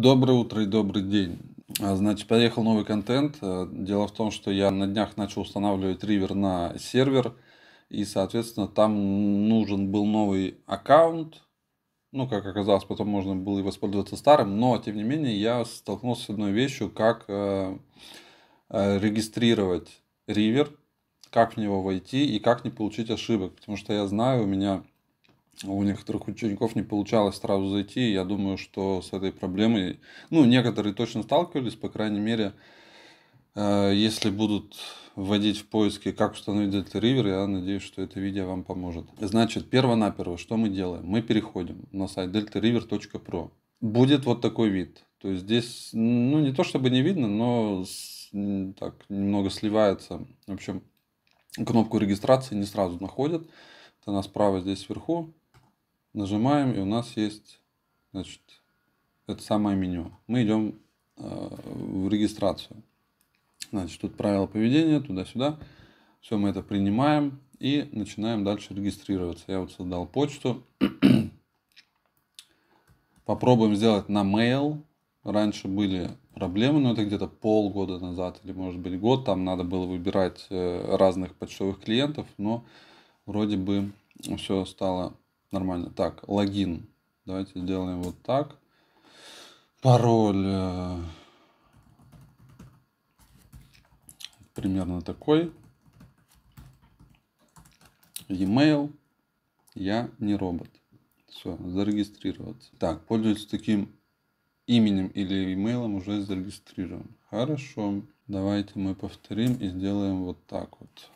Доброе утро и добрый день. А, значит, поехал новый контент. А, дело в том, что я на днях начал устанавливать ривер на сервер. И, соответственно, там нужен был новый аккаунт. Ну, как оказалось, потом можно было и воспользоваться старым. Но, тем не менее, я столкнулся с одной вещью, как э, э, регистрировать ривер, как в него войти и как не получить ошибок. Потому что я знаю, у меня у некоторых учеников не получалось сразу зайти. Я думаю, что с этой проблемой, ну, некоторые точно сталкивались, по крайней мере, э, если будут вводить в поиски, как установить Delta River, я надеюсь, что это видео вам поможет. Значит, перво-наперво, что мы делаем? Мы переходим на сайт deltariver.pro. Будет вот такой вид. То есть здесь, ну, не то чтобы не видно, но так немного сливается. В общем, кнопку регистрации не сразу находят. Это она справа здесь сверху. Нажимаем, и у нас есть значит, это самое меню. Мы идем э, в регистрацию. Значит, тут правила поведения, туда-сюда. Все, мы это принимаем и начинаем дальше регистрироваться. Я вот создал почту. Попробуем сделать на mail. Раньше были проблемы, но это где-то полгода назад или может быть год. Там надо было выбирать э, разных почтовых клиентов, но вроде бы все стало Нормально. Так, логин. Давайте сделаем вот так. Пароль э, примерно такой. E-mail. Я не робот. Все, зарегистрироваться. Так, пользуюсь таким именем или имейлом уже зарегистрирован. Хорошо. Давайте мы повторим и сделаем вот так вот.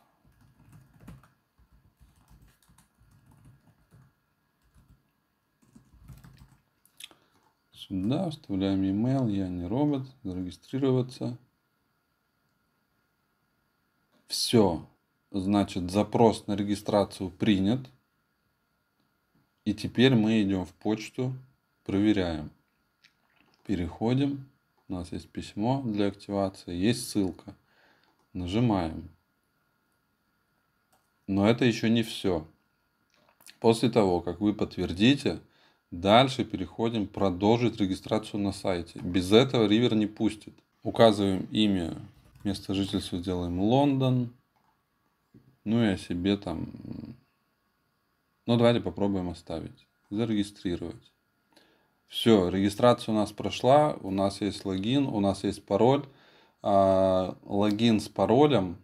сюда, вставляем email, я не робот, зарегистрироваться. Все, значит запрос на регистрацию принят. И теперь мы идем в почту, проверяем. Переходим, у нас есть письмо для активации, есть ссылка. Нажимаем. Но это еще не все. После того, как вы подтвердите, Дальше переходим «Продолжить регистрацию на сайте». Без этого Ривер не пустит. Указываем имя, место жительства делаем Лондон. Ну и о себе там... Ну давайте попробуем оставить. Зарегистрировать. Все, регистрация у нас прошла, у нас есть логин, у нас есть пароль. А, логин с паролем.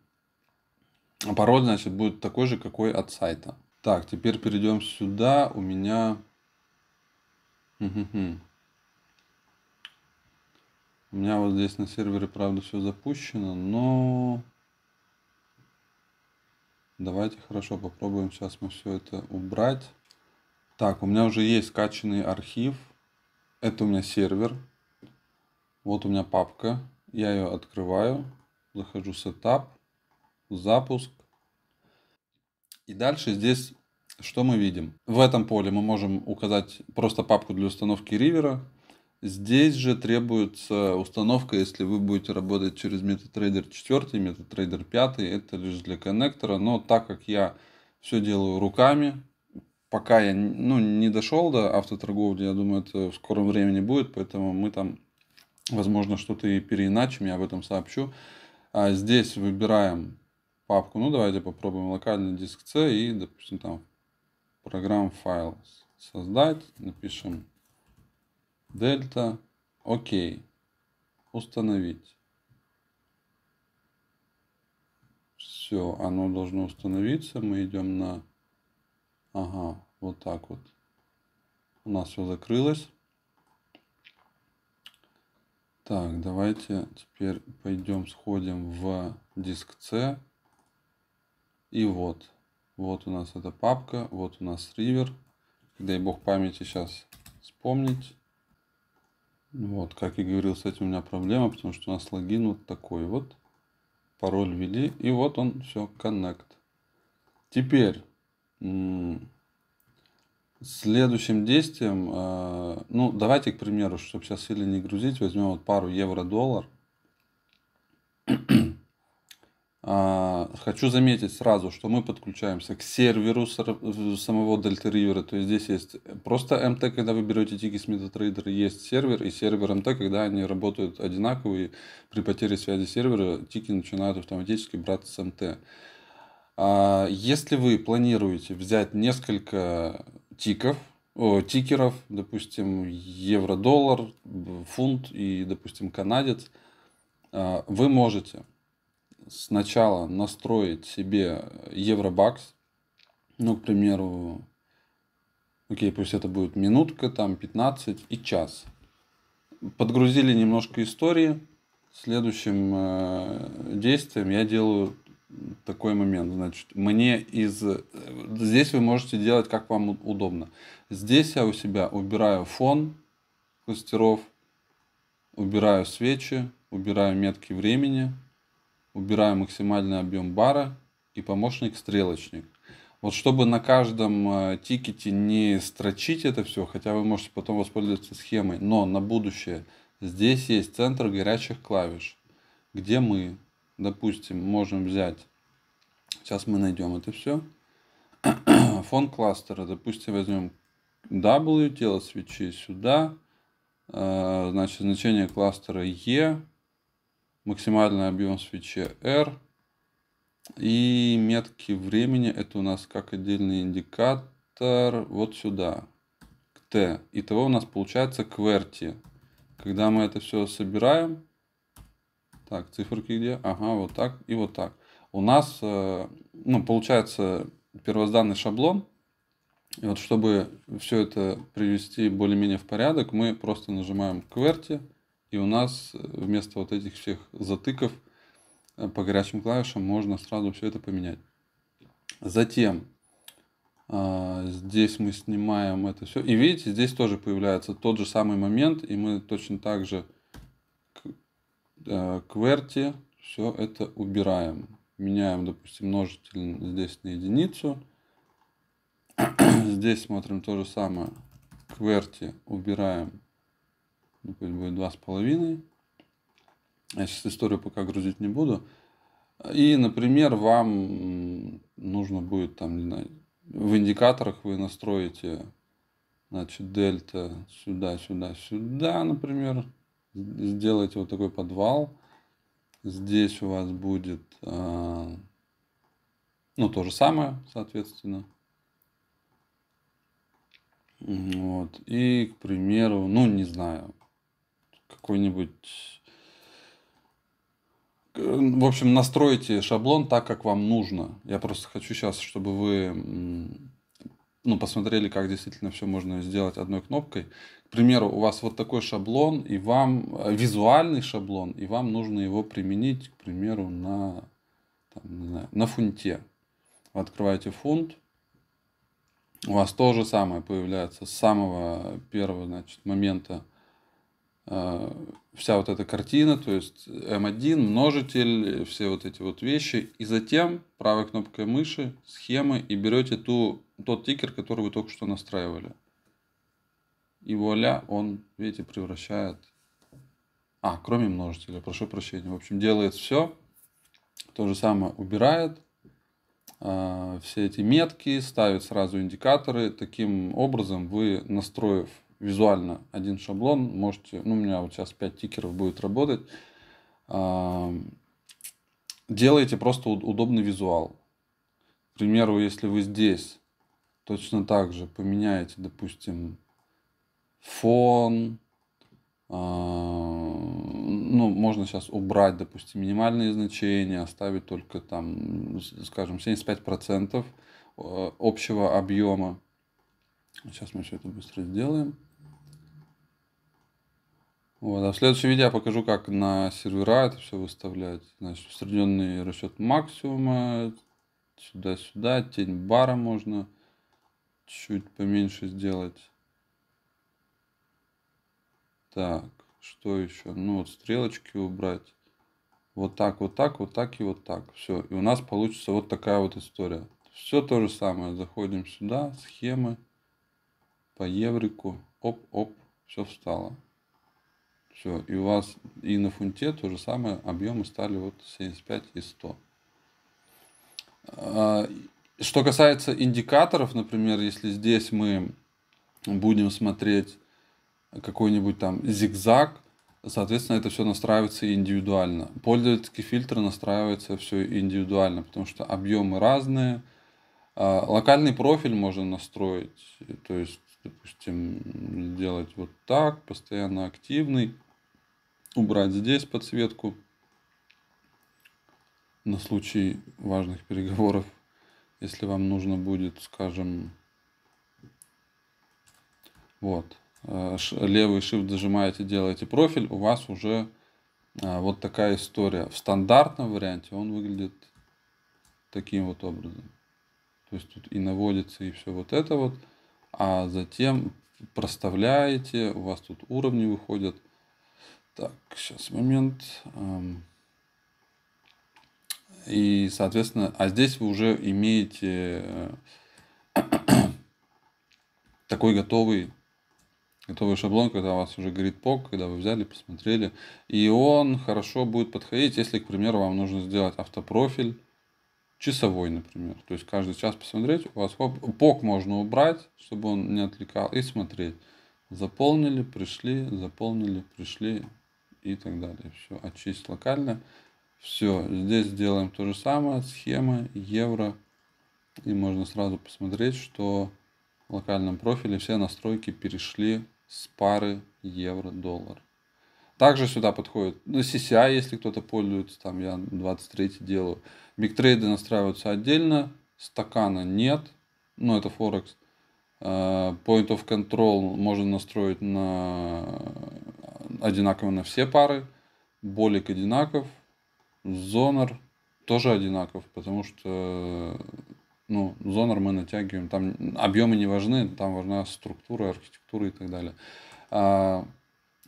Пароль, значит, будет такой же, какой от сайта. Так, теперь перейдем сюда. У меня у меня вот здесь на сервере, правда, все запущено, но... Давайте хорошо попробуем сейчас мы все это убрать. Так, у меня уже есть скачанный архив. Это у меня сервер. Вот у меня папка. Я ее открываю. Захожу в сетап, запуск. И дальше здесь что мы видим? В этом поле мы можем указать просто папку для установки ривера. Здесь же требуется установка, если вы будете работать через MetaTrader 4, MetaTrader 5, это лишь для коннектора, но так как я все делаю руками, пока я ну, не дошел до автоторговли, я думаю, это в скором времени будет, поэтому мы там, возможно, что-то и переиначим, я об этом сообщу. А здесь выбираем папку, ну давайте попробуем локальный диск C и, допустим, там программ файл создать, напишем дельта, окей, установить. Все, оно должно установиться. Мы идем на... Ага, вот так вот. У нас все закрылось. Так, давайте теперь пойдем сходим в диск C. И вот, вот у нас эта папка, вот у нас ривер. Дай бог памяти сейчас вспомнить. Вот, как и говорил, с этим у меня проблема, потому что у нас логин вот такой вот. Пароль ввели, и вот он, все, connect. Теперь, следующим действием, э ну, давайте, к примеру, чтобы сейчас сильно не грузить, возьмем вот пару евро-доллар. А, хочу заметить сразу, что мы подключаемся к серверу самого Delta River. То есть здесь есть просто MT, когда вы берете тики с MetaTrader, есть сервер и сервер MT, когда они работают одинаковые. При потере связи сервера тики начинают автоматически браться с MT. А, если вы планируете взять несколько тиков, тикеров, допустим, евро-доллар, фунт и, допустим, канадец, а, вы можете сначала настроить себе евробакс, ну, к примеру, окей, пусть это будет минутка, там, 15 и час. Подгрузили немножко истории. Следующим э, действием я делаю такой момент. Значит, мне из... Э, здесь вы можете делать, как вам удобно. Здесь я у себя убираю фон кластеров, убираю свечи, убираю метки времени, убираю максимальный объем бара и помощник стрелочник. Вот чтобы на каждом э, тикете не строчить это все, хотя вы можете потом воспользоваться схемой, но на будущее здесь есть центр горячих клавиш, где мы, допустим, можем взять, сейчас мы найдем это все, фон кластера, допустим, возьмем W, тело свечи сюда, э, значит, значение кластера E, максимальный объем свечи R. И метки времени это у нас как отдельный индикатор вот сюда, к T. Итого у нас получается кверти. Когда мы это все собираем, так, циферки где? Ага, вот так и вот так. У нас, э, ну, получается первозданный шаблон. И вот чтобы все это привести более-менее в порядок, мы просто нажимаем QWERTY и у нас э, вместо вот этих всех затыков э, по горячим клавишам можно сразу все это поменять. Затем а, здесь мы снимаем это все. И видите, здесь тоже появляется тот же самый момент. И мы точно так же э, кверти все это убираем. Меняем, допустим, множитель здесь на единицу. здесь смотрим то же самое. к Кверти убираем ну пусть будет 2,5. Я сейчас историю пока грузить не буду. И, например, вам нужно будет там, не знаю, в индикаторах вы настроите, значит, дельта сюда, сюда, сюда, например. Сделайте вот такой подвал. Здесь у вас будет, а, ну, то же самое, соответственно. Вот. И, к примеру, ну, не знаю, какой-нибудь... Э, в общем, настройте шаблон так, как вам нужно. Я просто хочу сейчас, чтобы вы ну, посмотрели, как действительно все можно сделать одной кнопкой. К примеру, у вас вот такой шаблон, и вам э, визуальный шаблон, и вам нужно его применить, к примеру, на, там, не знаю, на фунте. Вы открываете фунт, у вас то же самое появляется с самого первого значит, момента вся вот эта картина, то есть M1, множитель, все вот эти вот вещи. И затем правой кнопкой мыши, схемы, и берете ту, тот тикер, который вы только что настраивали. И вуаля, он, видите, превращает... А, кроме множителя, прошу прощения. В общем, делает все. То же самое убирает э, все эти метки, ставит сразу индикаторы. Таким образом вы, настроив визуально один шаблон. Можете, ну, у меня вот сейчас 5 тикеров будет работать. А, делайте просто удобный визуал. К примеру, если вы здесь точно так же поменяете, допустим, фон, а, ну, можно сейчас убрать, допустим, минимальные значения, оставить только там, скажем, 75% а, общего объема. Сейчас мы все это быстро сделаем. Вот, а в следующем видео я покажу, как на сервера это все выставлять. Значит, усредненный расчет максимума, сюда-сюда, тень бара можно чуть поменьше сделать. Так, что еще? Ну вот стрелочки убрать. Вот так, вот так, вот так и вот так. Все, и у нас получится вот такая вот история. Все то же самое. Заходим сюда, схемы, по еврику. Оп-оп, все встало. Все, и у вас и на фунте то же самое, объемы стали вот 75 и 100. А, что касается индикаторов, например, если здесь мы будем смотреть какой-нибудь там зигзаг, соответственно, это все настраивается индивидуально. Пользовательский фильтр настраивается все индивидуально, потому что объемы разные. А, локальный профиль можно настроить, то есть, допустим, делать вот так, постоянно активный убрать здесь подсветку на случай важных переговоров, если вам нужно будет, скажем, вот, э, левый shift зажимаете, делаете профиль, у вас уже э, вот такая история. В стандартном варианте он выглядит таким вот образом. То есть тут и наводится, и все вот это вот. А затем проставляете, у вас тут уровни выходят – так, сейчас момент. Эм. И, соответственно, а здесь вы уже имеете э, такой готовый, готовый шаблон, когда у вас уже горит пок, когда вы взяли, посмотрели. И он хорошо будет подходить, если, к примеру, вам нужно сделать автопрофиль часовой, например. То есть каждый час посмотреть, у вас пок можно убрать, чтобы он не отвлекал, и смотреть. Заполнили, пришли, заполнили, пришли, и так далее. Все, очистить локально. Все, здесь делаем то же самое, схема, евро. И можно сразу посмотреть, что в локальном профиле все настройки перешли с пары евро-доллар. Также сюда подходит на ну, CCI, если кто-то пользуется, там я 23 делаю. Бигтрейды настраиваются отдельно, стакана нет, но это Форекс. Э, Point of Control можно настроить на одинаково на все пары. Болик одинаков. Зонор тоже одинаков, потому что ну, зонор мы натягиваем, там объемы не важны, там важна структура, архитектура и так далее. А,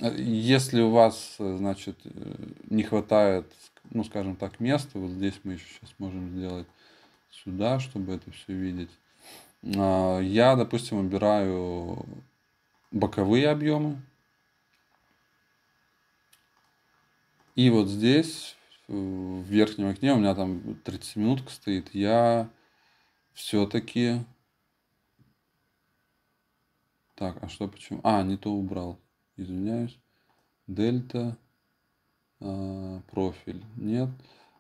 если у вас, значит, не хватает, ну, скажем так, места, вот здесь мы еще сейчас можем сделать сюда, чтобы это все видеть. А, я, допустим, убираю боковые объемы, И вот здесь, э, в верхнем окне, у меня там 30 минутка стоит, я все-таки... Так, а что почему? А, не то убрал. Извиняюсь. Дельта. Э, профиль. Нет.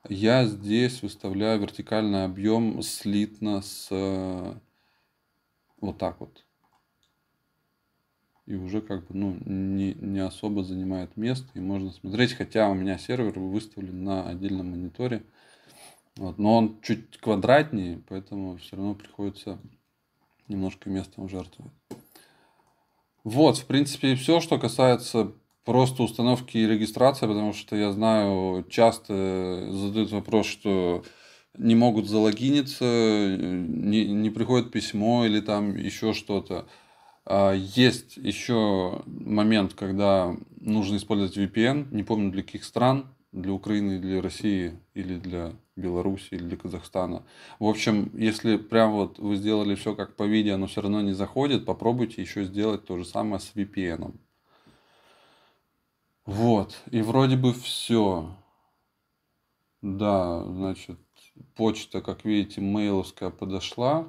Я здесь выставляю вертикальный объем слитно с... Э, вот так вот и уже как бы ну, не, не особо занимает место и можно смотреть, хотя у меня сервер выставлен на отдельном мониторе, вот, но он чуть квадратнее, поэтому все равно приходится немножко местом жертвовать. Вот, в принципе, и все, что касается просто установки и регистрации, потому что я знаю, часто задают вопрос, что не могут залогиниться, не, не приходит письмо или там еще что-то. А, есть еще момент, когда нужно использовать VPN. Не помню для каких стран, для Украины, для России или для Беларуси или для Казахстана. В общем, если прям вот вы сделали все как по видео, но все равно не заходит, попробуйте еще сделать то же самое с VPN. Вот, и вроде бы все. Да, значит, почта, как видите, мейловская подошла.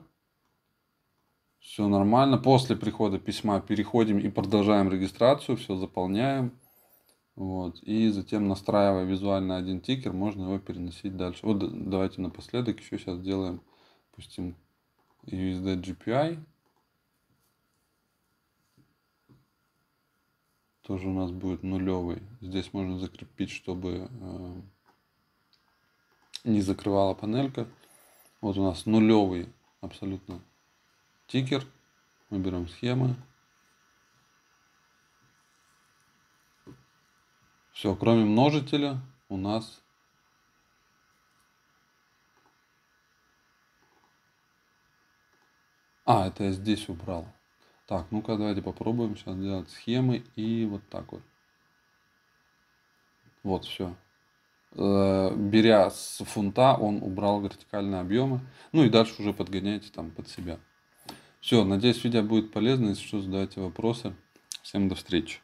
Все нормально. После прихода письма переходим и продолжаем регистрацию, все заполняем. Вот. И затем, настраивая визуально один тикер, можно его переносить дальше. Вот давайте напоследок еще сейчас сделаем, пустим USD GPI. Тоже у нас будет нулевый. Здесь можно закрепить, чтобы э, не закрывала панелька. Вот у нас нулевый абсолютно тикер, мы берем схемы. Все, кроме множителя у нас А, это я здесь убрал. Так, ну-ка давайте попробуем сейчас делать схемы и вот так вот. Вот, все. Э, беря с фунта, он убрал вертикальные объемы. Ну и дальше уже подгоняйте там под себя. Все, надеюсь, видео будет полезно. Если что, задавайте вопросы. Всем до встречи.